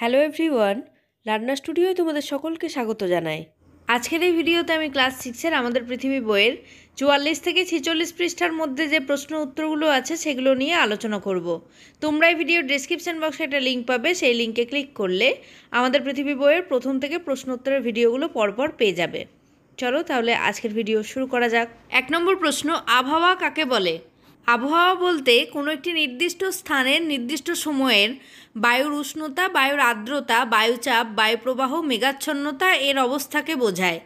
Hello everyone রান্না স্টুডিওয় তোমাদের সকলকে স্বাগত জানাই আজকের এই ভিডিওতে আমি ক্লাস সিক্সের আমাদের পৃথিবী বইয়ের চুয়াল্লিশ থেকে ছেচল্লিশ পৃষ্ঠার মধ্যে যে প্রশ্ন উত্তরগুলো আছে সেগুলো নিয়ে আলোচনা করব। তোমরা এই ভিডিও ডেসক্রিপশন বক্সে একটা লিঙ্ক পাবে সেই লিঙ্কে ক্লিক করলে আমাদের পৃথিবী বইয়ের প্রথম থেকে প্রশ্ন উত্তরের ভিডিওগুলো পরপর পেয়ে যাবে চলো তাহলে আজকের ভিডিও শুরু করা যাক এক নম্বর প্রশ্ন আবহাওয়া কাকে বলে আবহাওয়া বলতে কোনো একটি নির্দিষ্ট স্থানের নির্দিষ্ট সময়ের বায়ুর উষ্ণতা বায়ুর আর্দ্রতা বায়ুচাপ বায়ুপ্রবাহ মেঘাচ্ছন্নতা এর অবস্থাকে বোঝায়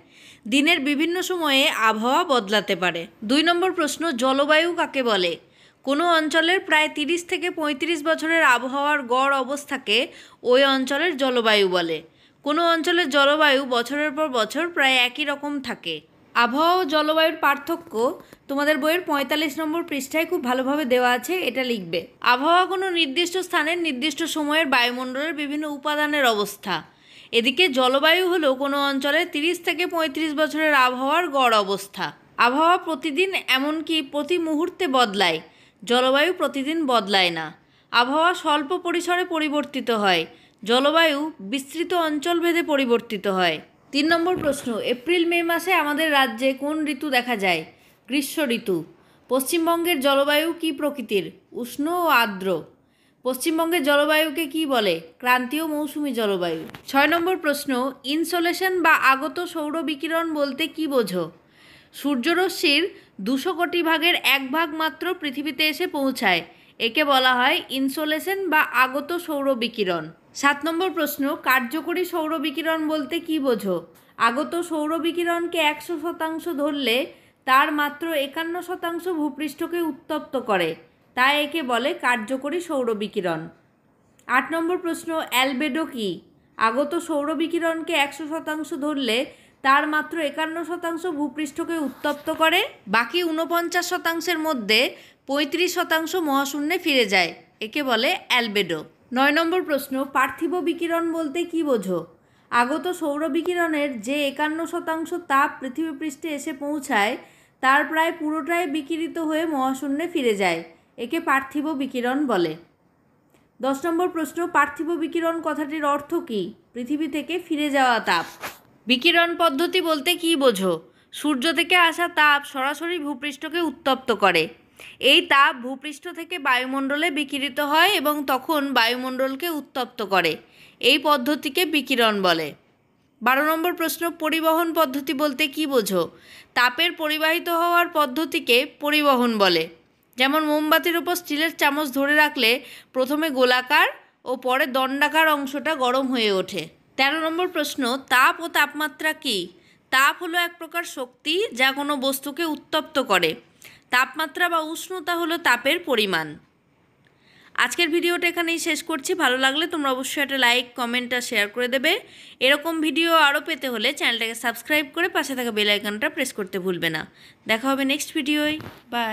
দিনের বিভিন্ন সময়ে আবহাওয়া বদলাতে পারে দুই নম্বর প্রশ্ন জলবায়ু কাকে বলে কোনো অঞ্চলের প্রায় তিরিশ থেকে পঁয়ত্রিশ বছরের আবহাওয়ার গড় অবস্থাকে ওই অঞ্চলের জলবায়ু বলে কোনো অঞ্চলের জলবায়ু বছরের পর বছর প্রায় একই রকম থাকে আবহাওয়া ও জলবায়ুর পার্থক্য তোমাদের বইয়ের পঁয়তাল্লিশ নম্বর পৃষ্ঠায় খুব ভালোভাবে দেওয়া আছে এটা লিখবে আবহাওয়া কোনো নির্দিষ্ট স্থানের নির্দিষ্ট সময়ের বায়ুমণ্ডলের বিভিন্ন উপাদানের অবস্থা এদিকে জলবায়ু হলো কোনো অঞ্চলের তিরিশ থেকে পঁয়ত্রিশ বছরের আবহাওয়ার গড় অবস্থা আবহাওয়া প্রতিদিন এমনকি প্রতি মুহূর্তে বদলায় জলবায়ু প্রতিদিন বদলায় না আবহাওয়া স্বল্প পরিসরে পরিবর্তিত হয় জলবায়ু বিস্তৃত অঞ্চলভেদে পরিবর্তিত হয় তিন নম্বর প্রশ্ন এপ্রিল মে মাসে আমাদের রাজ্যে কোন ঋতু দেখা যায় গ্রীষ্ম ঋতু পশ্চিমবঙ্গের জলবায়ু কী প্রকৃতির উষ্ণ ও আর্দ্র পশ্চিমবঙ্গের জলবায়ুকে কি বলে ক্রান্তীয় মৌসুমি জলবায়ু ছয় নম্বর প্রশ্ন ইনসোলেশন বা আগত সৌর বিকিরণ বলতে কি বোঝো সূর্যরশ্মির দুশো কোটি ভাগের এক ভাগ মাত্র পৃথিবীতে এসে পৌঁছায় একে বলা হয় ইনসোলেশন বা আগত সৌর বিকিরণ সাত নম্বর প্রশ্ন কার্যকরী সৌর বিকিরণ বলতে কি বোঝো আগত সৌর বিকিরণকে একশো শতাংশ ধরলে তার মাত্র একান্ন শতাংশ ভূপৃষ্ঠকে উত্তপ্ত করে তাই একে বলে কার্যকরী সৌর বিকিরণ আট নম্বর প্রশ্ন অ্যালবেডো কি আগত সৌর বিকিরণকে একশো শতাংশ ধরলে তার মাত্র একান্ন শতাংশ ভূপৃষ্ঠকে উত্তপ্ত করে বাকি ঊনপঞ্চাশ শতাংশের মধ্যে পঁয়ত্রিশ শতাংশ মহাশূন্যে ফিরে যায় একে বলে অ্যালবেডো নয় নম্বর প্রশ্ন পার্থিব বিকিরণ বলতে কি বোঝো আগত সৌর বিকিরণের যে একান্ন শতাংশ তাপ পৃথিবীপৃষ্ঠে এসে পৌঁছায় তার প্রায় পুরোটাই বিকিরিত হয়ে মহাশূন্যে ফিরে যায় একে পার্থিব বিকিরণ বলে দশ নম্বর প্রশ্ন পার্থিব বিকিরণ কথাটির অর্থ কী পৃথিবী থেকে ফিরে যাওয়া তাপ বিকিরণ পদ্ধতি বলতে কী বোঝো সূর্য থেকে আসা তাপ সরাসরি ভূপৃষ্ঠকে উত্তপ্ত করে এই তাপ ভূপৃষ্ঠ থেকে বায়ুমণ্ডলে বিকিরিত হয় এবং তখন বায়ুমণ্ডলকে উত্তপ্ত করে এই পদ্ধতিকে বিকিরণ বলে বারো নম্বর প্রশ্ন পরিবহন পদ্ধতি বলতে কি বোঝো তাপের পরিবাহিত হওয়ার পদ্ধতিকে পরিবহন বলে যেমন মোমবাতির উপর স্টিলের চামচ ধরে রাখলে প্রথমে গোলাকার ও পরে দণ্ডাকার অংশটা গরম হয়ে ওঠে তেরো নম্বর প্রশ্ন তাপ ও তাপমাত্রা কি তাপ হলো এক প্রকার শক্তি যা কোনো বস্তুকে উত্তপ্ত করে তাপমাত্রা বা উষ্ণতা হলো তাপের পরিমাণ আজকের ভিডিওটা এখানেই শেষ করছি ভালো লাগলে তোমরা অবশ্যই একটা লাইক কমেন্ট আর শেয়ার করে দেবে এরকম ভিডিও আরও পেতে হলে চ্যানেলটাকে সাবস্ক্রাইব করে পাশে থাকা বেল প্রেস করতে ভুলবে না দেখা হবে নেক্সট ভিডিওয় বাই